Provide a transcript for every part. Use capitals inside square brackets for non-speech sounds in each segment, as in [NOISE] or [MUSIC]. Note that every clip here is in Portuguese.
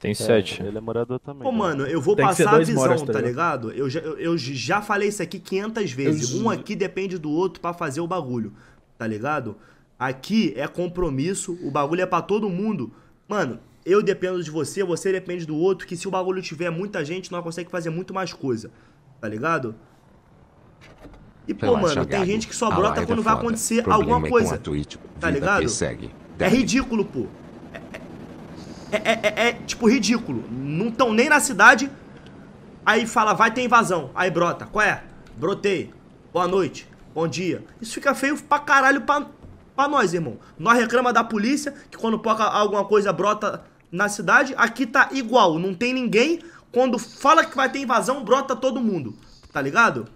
Tem é, sete. Ele é morador também. Ô, né? mano, eu vou Tem passar a visão, moras, tá, tá, ligado? ligado? Eu, já, eu, eu, já falei isso aqui 500 vezes. Eu... Um aqui depende do outro para fazer o bagulho, tá ligado? Aqui é compromisso, o bagulho é para todo mundo. Mano, eu dependo de você, você depende do outro, que se o bagulho tiver muita gente, nós conseguimos fazer muito mais coisa, tá ligado? E, pô, mano, tem gente que só brota é quando vai acontecer alguma é coisa. tá ligado? É ridículo, pô. É, é, é, é tipo ridículo. Não estão nem na cidade, aí fala, vai ter invasão. Aí brota, qual é? Brotei. Boa noite, bom dia. Isso fica feio pra caralho pra, pra nós, irmão. Nós reclama da polícia, que quando poca alguma coisa brota na cidade, aqui tá igual, não tem ninguém. Quando fala que vai ter invasão, brota todo mundo. Tá ligado?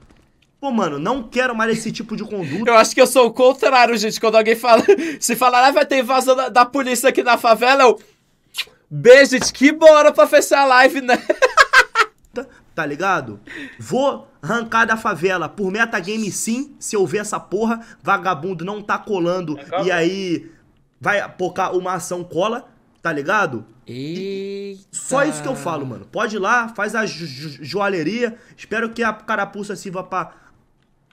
Pô, mano, não quero mais esse tipo de conduta. Eu acho que eu sou o contrário, gente. Quando alguém fala. [LAUGHS] Se falar, ah, vai ter invasão da, da polícia aqui na favela, eu. Beijo, gente, que bora pra fechar a live, né? tá, tá ligado? Vou arrancar da favela por metagame sim, se eu ver essa porra, vagabundo não tá colando é e aí vai pocar uma ação cola, tá ligado? Eita. Só isso que eu falo, mano. Pode ir lá, faz a joalheria. Espero que a carapuça sirva pra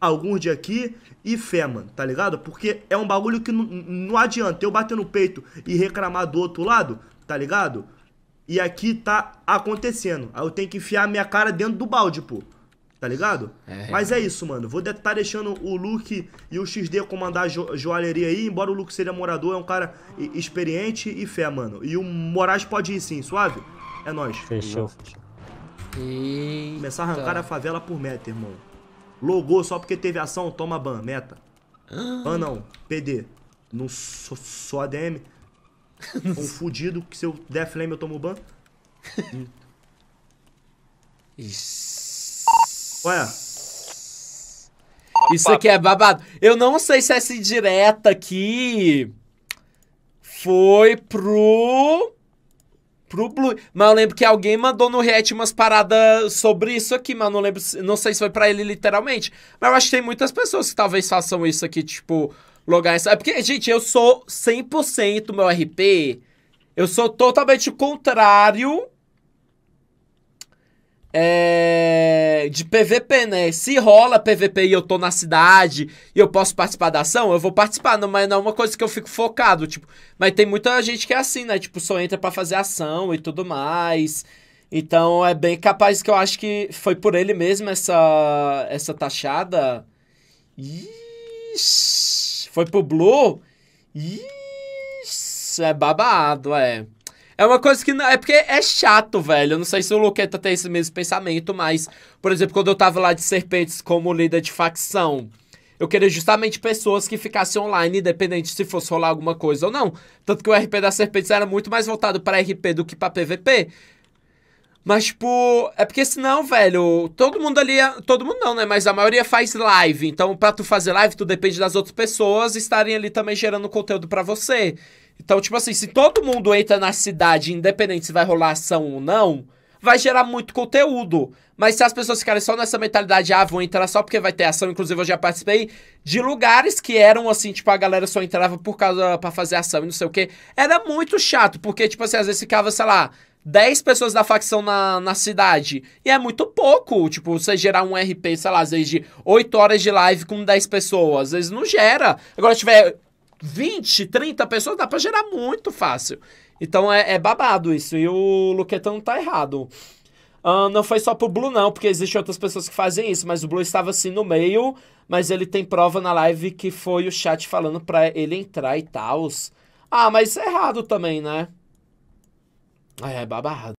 alguns de aqui e fé, mano, tá ligado? Porque é um bagulho que não, não adianta eu bater no peito e reclamar do outro lado, tá ligado? E aqui tá acontecendo. Aí eu tenho que enfiar minha cara dentro do balde, pô. Tá ligado? É, Mas é isso, mano. Vou estar tá deixando o Luke e o XD comandar a jo joalheria aí. Embora o Luke seja morador, é um cara experiente e fé, mano. E o Moraes pode ir sim, suave? É nóis. Fechou. Começar a arrancar a favela por meta, irmão. Logou só porque teve ação, toma ban, meta. Ah. Ban não, PD. Não sou, sou ADM. [LAUGHS] Um fudido que se eu der flame eu tomo ban. isso Olha. Isso aqui é babado. Eu não sei se essa indireta aqui foi pro pro Blue. Mas eu lembro que alguém mandou no React umas paradas sobre isso aqui, mas eu não lembro, não sei se foi para ele literalmente. Mas eu acho que tem muitas pessoas que talvez façam isso aqui, tipo, logar essa. É porque, gente, eu sou 100% meu RP. Eu sou totalmente o contrário. É, de PVP, né? Se rola PVP e eu tô na cidade e eu posso participar da ação, eu vou participar, não, mas não é uma coisa que eu fico focado, tipo. Mas tem muita gente que é assim, né? Tipo, só entra para fazer ação e tudo mais. Então é bem capaz que eu acho que foi por ele mesmo essa essa taxada. Ixi, foi pro Blue? isso é babado, é. É uma coisa que não. É porque é chato, velho. Eu não sei se o Luqueta tem esse mesmo pensamento, mas, por exemplo, quando eu tava lá de Serpentes como líder de facção, eu queria justamente pessoas que ficassem online, independente se fosse rolar alguma coisa ou não. Tanto que o RP da Serpentes era muito mais voltado para RP do que para PVP. Mas, tipo, é porque senão, velho, todo mundo ali. É, todo mundo não, né? Mas a maioria faz live. Então, pra tu fazer live, tu depende das outras pessoas estarem ali também gerando conteúdo para você. Então, tipo assim, se todo mundo entra na cidade, independente se vai rolar ação ou não, vai gerar muito conteúdo. Mas se as pessoas ficarem só nessa mentalidade, ah, vão entrar só porque vai ter ação, inclusive eu já participei de lugares que eram assim, tipo, a galera só entrava por causa para fazer ação e não sei o quê. Era muito chato, porque, tipo assim, às vezes ficava, sei lá, 10 pessoas da facção na, na cidade. E é muito pouco. Tipo, você gerar um RP, sei lá, às vezes de 8 horas de live com 10 pessoas. Às vezes não gera. Agora, se tiver 20, 30 pessoas, dá para gerar muito fácil. Então é, é, babado isso. E o Luquetão tá errado. Uh, não foi só pro Blue, não, porque existem outras pessoas que fazem isso, mas o Blue estava assim no meio, mas ele tem prova na live que foi o chat falando pra ele entrar e tal. Ah, mas é errado também, né? É, é babado.